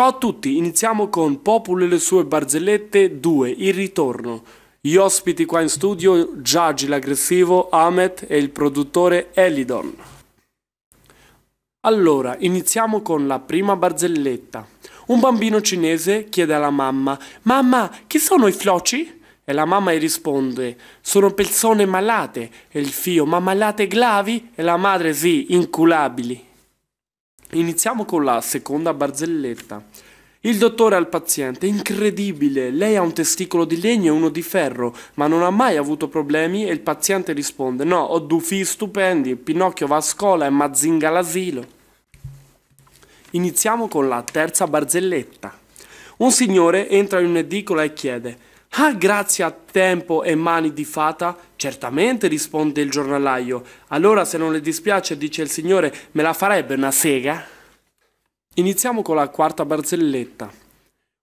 Ciao a tutti, iniziamo con Popolo e le sue barzellette 2, il ritorno. Gli ospiti qua in studio, Giagi l'aggressivo, Ahmet e il produttore Elidon. Allora, iniziamo con la prima barzelletta. Un bambino cinese chiede alla mamma, Mamma, chi sono i floci? E la mamma gli risponde, sono persone malate. E il figlio, ma malate glavi? E la madre, sì, inculabili. Iniziamo con la seconda barzelletta. Il dottore al paziente, incredibile, lei ha un testicolo di legno e uno di ferro, ma non ha mai avuto problemi e il paziente risponde, no, ho due figli stupendi, Pinocchio va a scuola e Mazinga l'asilo. Iniziamo con la terza barzelletta. Un signore entra in un'edicola e chiede, Ah, grazie a tempo e mani di fata? Certamente, risponde il giornalaio. Allora, se non le dispiace, dice il signore, me la farebbe una sega? Iniziamo con la quarta barzelletta.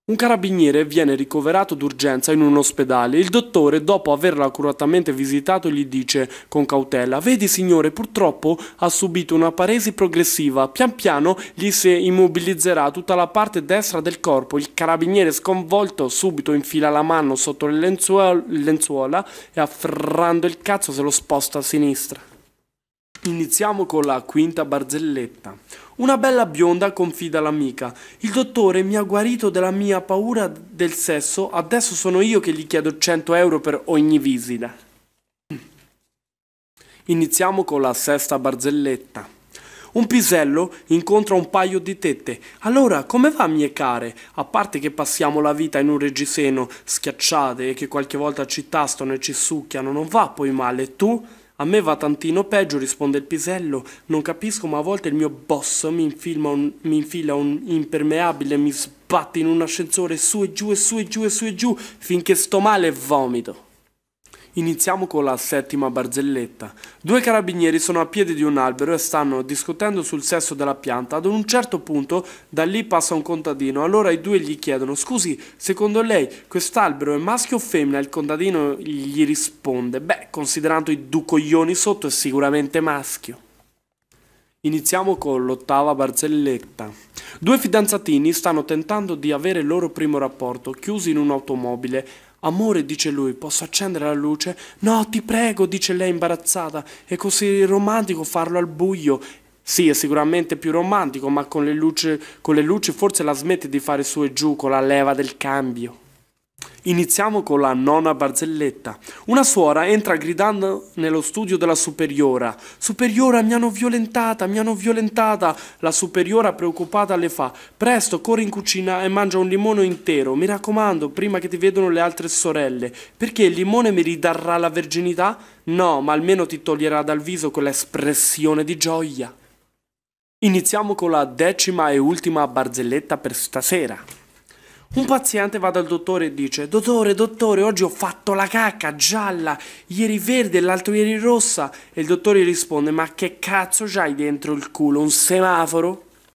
Un carabiniere viene ricoverato d'urgenza in un ospedale. Il dottore, dopo averlo accuratamente visitato, gli dice con cautela «Vedi signore, purtroppo ha subito una paresi progressiva. Pian piano gli si immobilizzerà tutta la parte destra del corpo». Il carabiniere sconvolto subito infila la mano sotto le lenzuola, lenzuola e afferrando il cazzo se lo sposta a sinistra. Iniziamo con la quinta barzelletta. Una bella bionda confida l'amica. Il dottore mi ha guarito della mia paura del sesso, adesso sono io che gli chiedo 100 euro per ogni visita. Iniziamo con la sesta barzelletta. Un pisello incontra un paio di tette. Allora, come va, mie care? A parte che passiamo la vita in un reggiseno, schiacciate e che qualche volta ci tastano e ci succhiano, non va poi male. Tu? A me va tantino peggio, risponde il pisello. Non capisco, ma a volte il mio boss mi, un, mi infila un impermeabile, mi sbatte in un ascensore su e giù e su e giù e su e giù, finché sto male e vomito. Iniziamo con la settima barzelletta. Due carabinieri sono a piedi di un albero e stanno discutendo sul sesso della pianta. Ad un certo punto da lì passa un contadino. Allora i due gli chiedono: Scusi, secondo lei quest'albero è maschio o femmina? Il contadino gli risponde: Beh, considerando i ducoglioni sotto, è sicuramente maschio. Iniziamo con l'ottava barzelletta. Due fidanzatini stanno tentando di avere il loro primo rapporto, chiusi in un'automobile. Amore, dice lui, posso accendere la luce? No, ti prego, dice lei imbarazzata. È così romantico farlo al buio. Sì, è sicuramente più romantico, ma con le luci, con le luci forse la smette di fare su e giù con la leva del cambio. Iniziamo con la nona barzelletta. Una suora entra gridando nello studio della superiora. Superiora, mi hanno violentata, mi hanno violentata. La superiora preoccupata le fa. Presto, corri in cucina e mangia un limone intero. Mi raccomando, prima che ti vedano le altre sorelle. Perché il limone mi ridarrà la verginità? No, ma almeno ti toglierà dal viso quell'espressione di gioia. Iniziamo con la decima e ultima barzelletta per stasera. Un paziente va dal dottore e dice Dottore, dottore, oggi ho fatto la cacca gialla, ieri verde e l'altro ieri rossa. E il dottore risponde Ma che cazzo c'hai dentro il culo? Un semaforo?